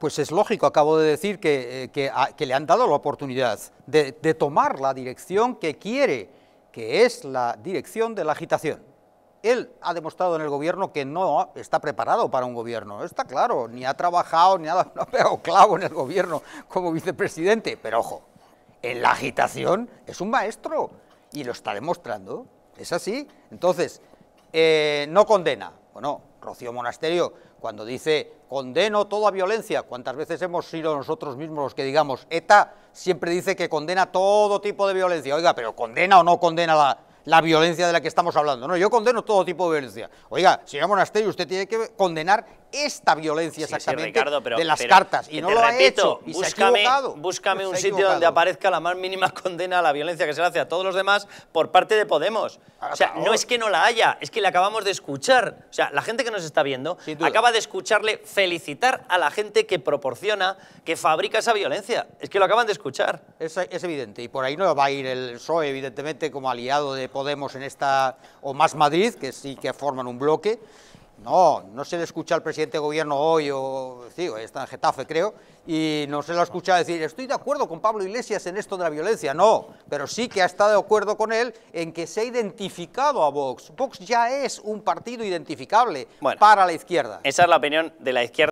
Pues es lógico, acabo de decir que, eh, le han dado la oportunidad de, tomar la dirección que quiere, que es la dirección de la agitación. Él ha demostrado en el gobierno que no está preparado para un gobierno, está claro, ni ha trabajado, ni ha, pegado clavo en el gobierno como vicepresidente, pero ojo, en la agitación es un maestro y lo está demostrando, es así. Entonces, eh, no condena, bueno, Rocío Monasterio cuando dice condeno toda violencia, ¿cuántas veces hemos sido nosotros mismos los que digamos ETA siempre dice que condena todo tipo de violencia? Oiga, pero condena o no condena la, la violencia de la que estamos hablando. No, yo condeno todo tipo de violencia. Oiga, señor Monasterio, usted tiene que condenar esta violencia exactamente de las cartas. Y no lo repito, ha hecho. Y búscame, un sitio donde aparezca la más mínima condena a la violencia que se le hace a todos los demás por parte de Podemos. O sea, no es que no la haya, es que la acabamos de escuchar. O sea, la gente que nos está viendo acaba de escucharle felicitar a la gente que proporciona, que fabrica esa violencia. Es que lo acaban de escuchar. Es, evidente. Y por ahí no va a ir el PSOE, evidentemente, como aliado de Podemos en esta, o más Madrid, que sí que forman un bloque no, no se le escucha al presidente de gobierno hoy, o sí, está en Getafe creo, y no se ha escucha decir, estoy de acuerdo con Pablo Iglesias en esto de la violencia, no, pero sí que ha estado de acuerdo con él en que se ha identificado a Vox. Vox ya es un partido identificable para la izquierda. Esa es la opinión de la izquierda.